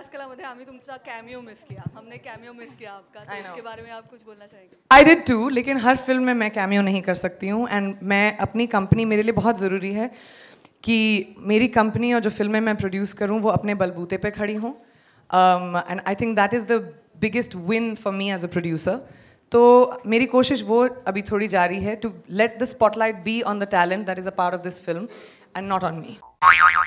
असकलामध्ये आम्ही तुमचा cameo miss किया हमने कैमियो मिस किया आपका तो इसके बारे में आप कुछ बोलना चाहेंगे आई डिड टू लेकिन हर फिल्म में मैं कैमियो नहीं कर सकती हूँ एंड मैं अपनी कंपनी मेरे लिए बहुत ज़रूरी है कि मेरी कंपनी और जो फिल्में मैं प्रोड्यूस करूँ वो अपने बलबूते पे खड़ी हों and I think that is the biggest win for me as a producer तो मेरी कोशिश वो अभी थोड़ी जारी है to let the spotlight be on the talent that is a part of this film and not on me